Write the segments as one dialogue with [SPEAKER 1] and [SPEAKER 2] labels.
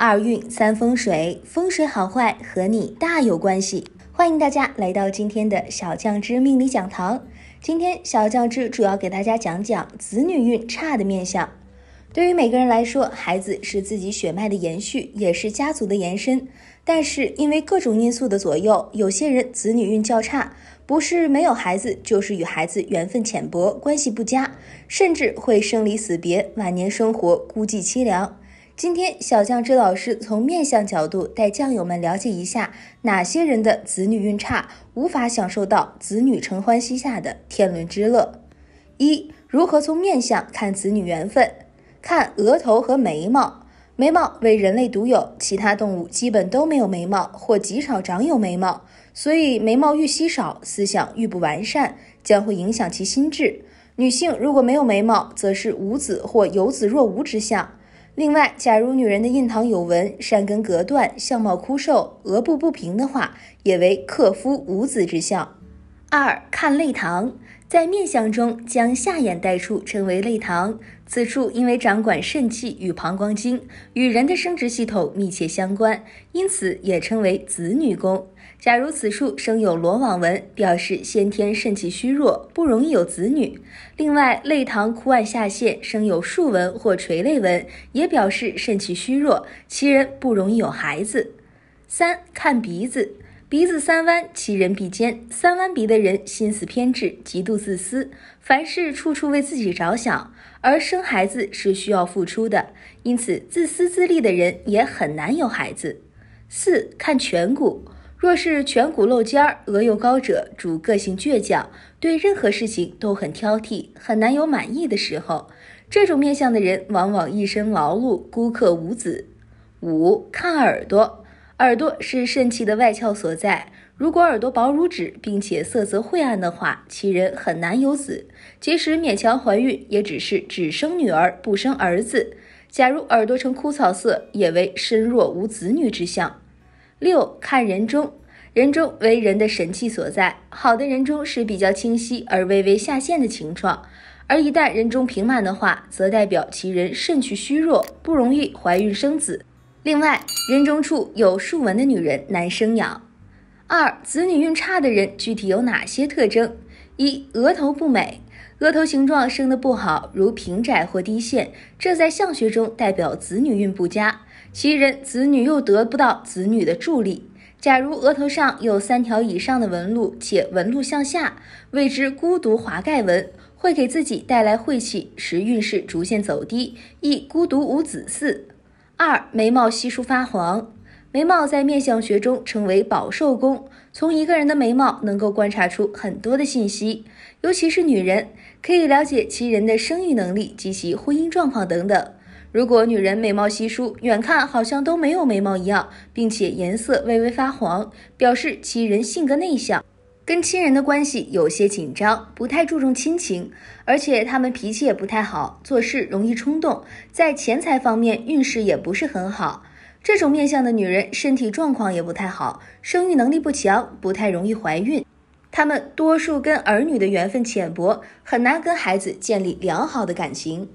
[SPEAKER 1] 二运三风水，风水好坏和你大有关系。欢迎大家来到今天的小将之命理讲堂。今天小将之主要给大家讲讲子女运差的面相。对于每个人来说，孩子是自己血脉的延续，也是家族的延伸。但是因为各种因素的左右，有些人子女运较差，不是没有孩子，就是与孩子缘分浅薄，关系不佳，甚至会生离死别，晚年生活孤寂凄凉。今天，小酱汁老师从面相角度带酱友们了解一下哪些人的子女运差，无法享受到子女承欢膝下的天伦之乐。一、如何从面相看子女缘分？看额头和眉毛。眉毛为人类独有，其他动物基本都没有眉毛，或极少长有眉毛。所以眉毛愈稀少，思想愈不完善，将会影响其心智。女性如果没有眉毛，则是无子或有子若无之相。另外，假如女人的印堂有纹，善根隔断，相貌枯瘦，额部不平的话，也为克夫无子之相。二看泪堂，在面相中，将下眼带处称为泪堂，此处因为掌管肾气与膀胱经，与人的生殖系统密切相关，因此也称为子女宫。假如此处生有罗网纹，表示先天肾气虚弱，不容易有子女。另外，泪堂、枯眼下陷，生有竖纹或垂泪纹，也表示肾气虚弱，其人不容易有孩子。三看鼻子，鼻子三弯，其人必尖。三弯鼻的人心思偏执，极度自私，凡事处处为自己着想，而生孩子是需要付出的，因此自私自利的人也很难有孩子。四看颧骨。若是颧骨露尖儿、额又高者，主个性倔强，对任何事情都很挑剔，很难有满意的时候。这种面相的人，往往一生劳碌，孤客无子。五看耳朵，耳朵是肾气的外窍所在。如果耳朵薄如纸，并且色泽晦暗的话，其人很难有子，即使勉强怀孕，也只是只生女儿不生儿子。假如耳朵呈枯草色，也为身弱无子女之相。六看人中，人中为人的神气所在，好的人中是比较清晰而微微下陷的情况，而一旦人中平满的话，则代表其人肾气虚弱，不容易怀孕生子。另外，人中处有竖纹的女人难生养。二，子女运差的人具体有哪些特征？一，额头不美，额头形状生得不好，如平窄或低陷，这在相学中代表子女运不佳。其人子女又得不到子女的助力。假如额头上有三条以上的纹路，且纹路向下，谓之孤独华盖纹，会给自己带来晦气，时运势逐渐走低，亦孤独无子嗣。二、眉毛稀疏发黄，眉毛在面相学中称为保寿宫，从一个人的眉毛能够观察出很多的信息，尤其是女人，可以了解其人的生育能力及其婚姻状况等等。如果女人眉毛稀疏，远看好像都没有眉毛一样，并且颜色微微发黄，表示其人性格内向，跟亲人的关系有些紧张，不太注重亲情，而且他们脾气也不太好，做事容易冲动，在钱财方面运势也不是很好。这种面相的女人身体状况也不太好，生育能力不强，不太容易怀孕。他们多数跟儿女的缘分浅薄，很难跟孩子建立良好的感情。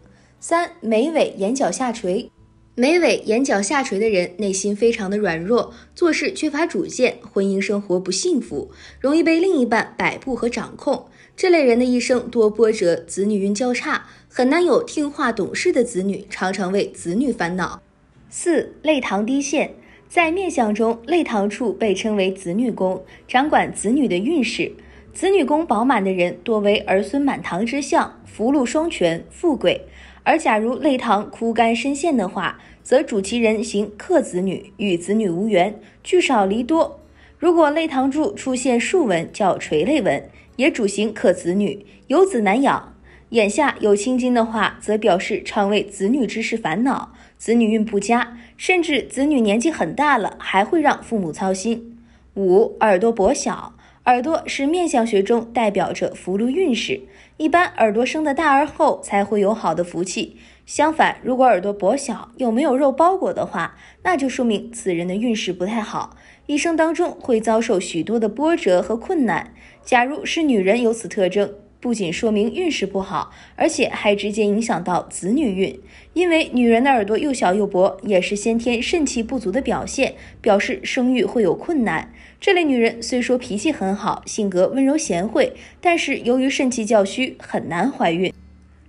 [SPEAKER 1] 三眉尾眼角下垂，眉尾眼角下垂的人内心非常的软弱，做事缺乏主见，婚姻生活不幸福，容易被另一半摆布和掌控。这类人的一生多波折，子女运较差，很难有听话懂事的子女，常常为子女烦恼。四泪堂低陷，在面相中，泪堂处被称为子女宫，掌管子女的运势。子女宫饱满的人多为儿孙满堂之相，福禄双全，富贵。而假如泪堂枯干深陷的话，则主其人行克子女，与子女无缘，聚少离多。如果泪堂柱出现竖纹，叫垂泪纹，也主行克子女，有子难养。眼下有青筋的话，则表示常为子女之事烦恼，子女运不佳，甚至子女年纪很大了，还会让父母操心。五、耳朵薄小。耳朵是面相学中代表着福禄运势，一般耳朵生的大而厚才会有好的福气。相反，如果耳朵薄小又没有肉包裹的话，那就说明此人的运势不太好，一生当中会遭受许多的波折和困难。假如是女人有此特征，不仅说明运势不好，而且还直接影响到子女运，因为女人的耳朵又小又薄，也是先天肾气不足的表现，表示生育会有困难。这类女人虽说脾气很好，性格温柔贤惠，但是由于肾气较虚，很难怀孕。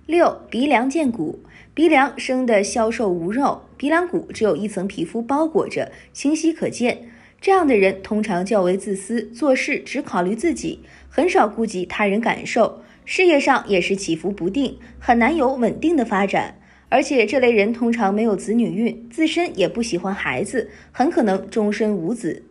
[SPEAKER 1] 六鼻梁见骨，鼻梁生的消瘦无肉，鼻梁骨只有一层皮肤包裹着，清晰可见。这样的人通常较为自私，做事只考虑自己，很少顾及他人感受，事业上也是起伏不定，很难有稳定的发展。而且这类人通常没有子女运，自身也不喜欢孩子，很可能终身无子。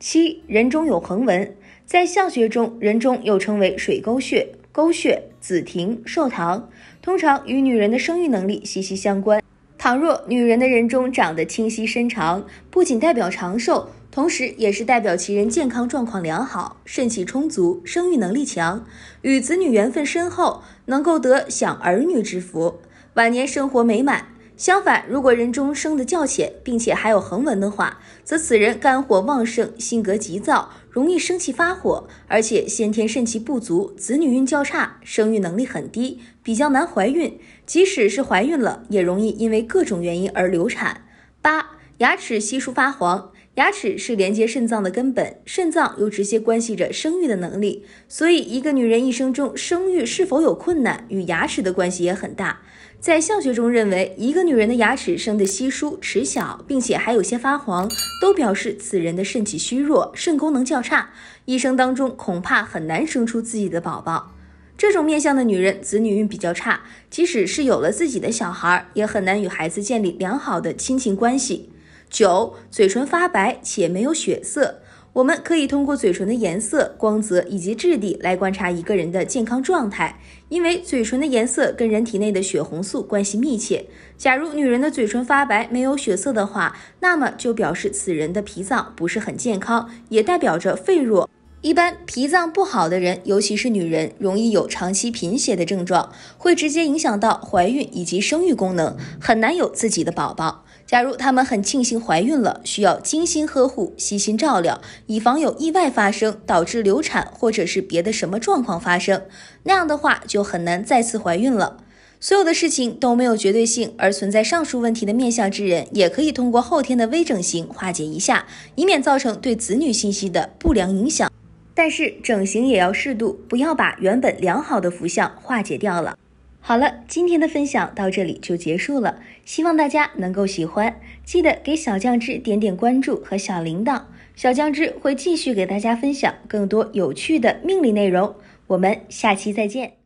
[SPEAKER 1] 七人中有横纹，在相学中，人中又称为水沟穴、沟穴、子庭、寿堂，通常与女人的生育能力息息相关。倘若女人的人中长得清晰、伸长，不仅代表长寿，同时也是代表其人健康状况良好、肾气充足、生育能力强，与子女缘分深厚，能够得享儿女之福，晚年生活美满。相反，如果人中生的较浅，并且还有横纹的话，则此人肝火旺盛，性格急躁，容易生气发火，而且先天肾气不足，子女运较差，生育能力很低，比较难怀孕。即使是怀孕了，也容易因为各种原因而流产。八、牙齿稀疏发黄。牙齿是连接肾脏的根本，肾脏又直接关系着生育的能力，所以一个女人一生中生育是否有困难与牙齿的关系也很大。在相学中认为，一个女人的牙齿生得稀疏、齿小，并且还有些发黄，都表示此人的肾气虚弱，肾功能较差，一生当中恐怕很难生出自己的宝宝。这种面相的女人，子女运比较差，即使是有了自己的小孩，也很难与孩子建立良好的亲情关系。九，嘴唇发白且没有血色，我们可以通过嘴唇的颜色、光泽以及质地来观察一个人的健康状态，因为嘴唇的颜色跟人体内的血红素关系密切。假如女人的嘴唇发白、没有血色的话，那么就表示此人的脾脏不是很健康，也代表着肺弱。一般脾脏不好的人，尤其是女人，容易有长期贫血的症状，会直接影响到怀孕以及生育功能，很难有自己的宝宝。假如她们很庆幸怀孕了，需要精心呵护、悉心照料，以防有意外发生，导致流产或者是别的什么状况发生，那样的话就很难再次怀孕了。所有的事情都没有绝对性，而存在上述问题的面相之人，也可以通过后天的微整形化解一下，以免造成对子女信息的不良影响。但是整形也要适度，不要把原本良好的福相化解掉了。好了，今天的分享到这里就结束了，希望大家能够喜欢。记得给小酱汁点点关注和小铃铛，小酱汁会继续给大家分享更多有趣的命理内容。我们下期再见。